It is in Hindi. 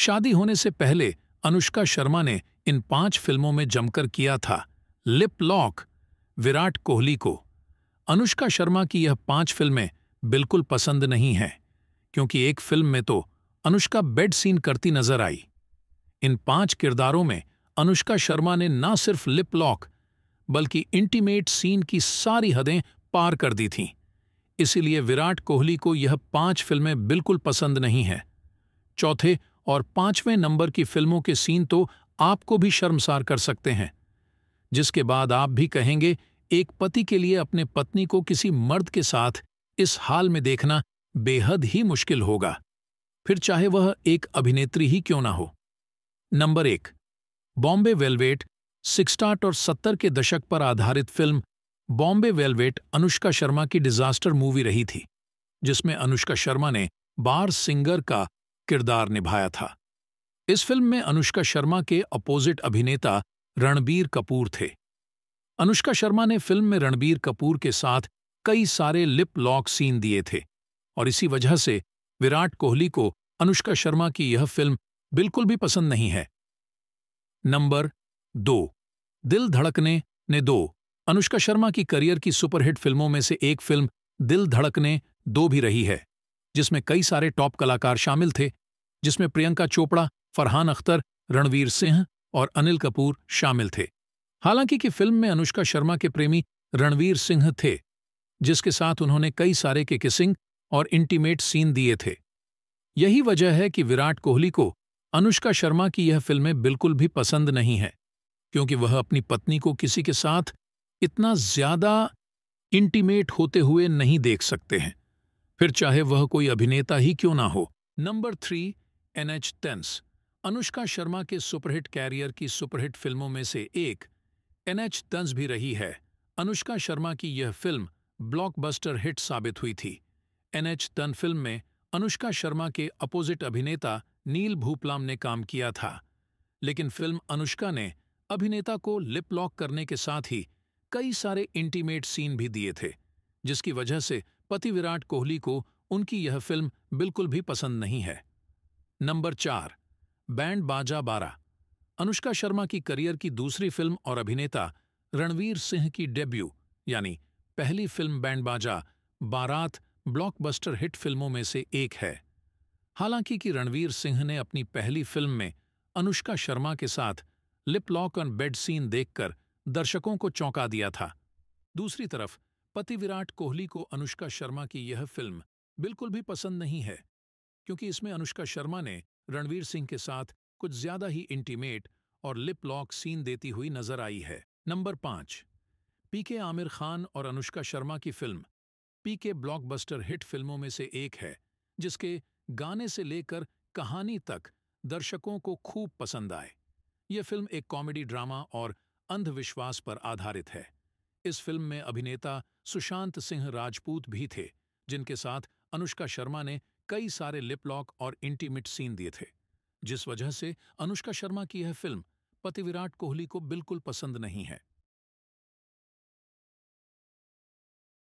शादी होने से पहले अनुष्का शर्मा ने इन पांच फिल्मों में जमकर किया था लिप लॉक विराट कोहली को अनुष्का शर्मा की यह पांच फिल्में बिल्कुल पसंद नहीं हैं क्योंकि एक फिल्म में तो अनुष्का बेड सीन करती नजर आई इन पांच किरदारों में अनुष्का शर्मा ने ना सिर्फ लिप लॉक बल्कि इंटीमेट सीन की सारी हदें पार कर दी थीं इसीलिए विराट कोहली को यह पांच फिल्में बिल्कुल पसंद नहीं हैं चौथे और पांचवें नंबर की फिल्मों के सीन तो आपको भी शर्मसार कर सकते हैं जिसके बाद आप भी कहेंगे एक पति के लिए अपने पत्नी को किसी मर्द के साथ इस हाल में देखना बेहद ही मुश्किल होगा फिर चाहे वह एक अभिनेत्री ही क्यों ना हो नंबर एक बॉम्बे वेलवेट सिक्सटाट और सत्तर के दशक पर आधारित फिल्म बॉम्बे वेलवेट अनुष्का शर्मा की डिजास्टर मूवी रही थी जिसमें अनुष्का शर्मा ने बार सिंगर का किरदार निभाया था इस फिल्म में अनुष्का शर्मा के अपोजिट अभिनेता रणबीर कपूर थे अनुष्का शर्मा ने फिल्म में रणबीर कपूर के साथ कई सारे लिप लॉक सीन दिए थे और इसी वजह से विराट कोहली को अनुष्का शर्मा की यह फिल्म बिल्कुल भी पसंद नहीं है नंबर दो दिल धड़कने ने दो अनुष्का शर्मा की करियर की सुपरहिट फिल्मों में से एक फिल्म दिल धड़कने दो भी रही है जिसमें कई सारे टॉप कलाकार शामिल थे जिसमें प्रियंका चोपड़ा फरहान अख्तर रणवीर सिंह और अनिल कपूर शामिल थे हालांकि कि फिल्म में अनुष्का शर्मा के प्रेमी रणवीर सिंह थे जिसके साथ उन्होंने कई सारे के किसिंग और इंटीमेट सीन दिए थे यही वजह है कि विराट कोहली को अनुष्का शर्मा की यह फिल्में बिल्कुल भी पसंद नहीं हैं क्योंकि वह अपनी पत्नी को किसी के साथ इतना ज्यादा इंटीमेट होते हुए नहीं देख सकते हैं फिर चाहे वह कोई अभिनेता ही क्यों ना हो number three N H tens Anushka Sharma के सुपरहिट कैरियर की सुपरहिट फिल्मों में से एक एन एच भी रही है अनुष्का शर्मा की यह फिल्म ब्लॉकबस्टर हिट साबित हुई थी एन एच तन फिल्म में अनुष्का शर्मा के अपोजिट अभिनेता नील भूपलाम ने काम किया था लेकिन फिल्म अनुष्का ने अभिनेता को लिप लॉक करने के साथ ही कई सारे इंटीमेट सीन भी दिए थे जिसकी वजह से पति विराट कोहली को उनकी यह फिल्म बिल्कुल भी पसंद नहीं है नंबर चार बैंड बाजा बारा अनुष्का शर्मा की करियर की दूसरी फिल्म और अभिनेता रणवीर सिंह की डेब्यू यानी पहली फिल्म बैंड बाजा बारात ब्लॉकबस्टर हिट फिल्मों में से एक है हालांकि कि रणवीर सिंह ने अपनी पहली फिल्म में अनुष्का शर्मा के साथ lip lock on bed scene देखकर दर्शकों को चौंका दिया था दूसरी तरफ पति विराट कोहली को अनुष्का शर्मा की यह फिल्म बिल्कुल भी पसंद नहीं है क्योंकि इसमें अनुष्का शर्मा ने रणवीर सिंह के साथ कुछ ज्यादा ही इंटीमेट और लिप लॉक सीन देती हुई नजर आई है नंबर पांच पीके आमिर खान और अनुष्का शर्मा की फिल्म पीके ब्लॉकबस्टर हिट फिल्मों में से एक है जिसके गाने से लेकर कहानी तक दर्शकों को खूब पसंद आए यह फिल्म एक कॉमेडी ड्रामा और अंधविश्वास पर आधारित है इस फिल्म में अभिनेता सुशांत सिंह राजपूत भी थे जिनके साथ अनुष्का शर्मा ने कई सारे लिप लॉक और इंटीमेट सीन दिए थे जिस वजह से अनुष्का शर्मा की यह फिल्म पति विराट कोहली को बिल्कुल पसंद नहीं है